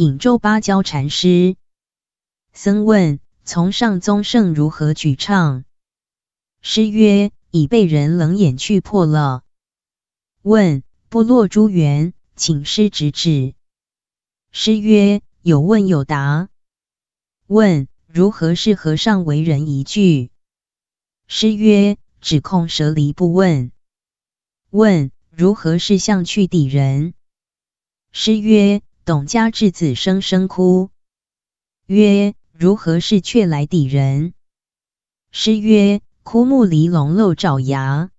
引咒芭蕉禅师，僧问从上宗圣如何举唱？师曰：已被人冷眼去破了。问部落诸缘，请师直指。师曰：有问有答。问如何是和尚为人一句？师曰：只控舍离不问。问如何是向去抵人？师曰。董家稚子声声哭，曰：如何是却来抵人？诗曰：枯木离龙露爪牙。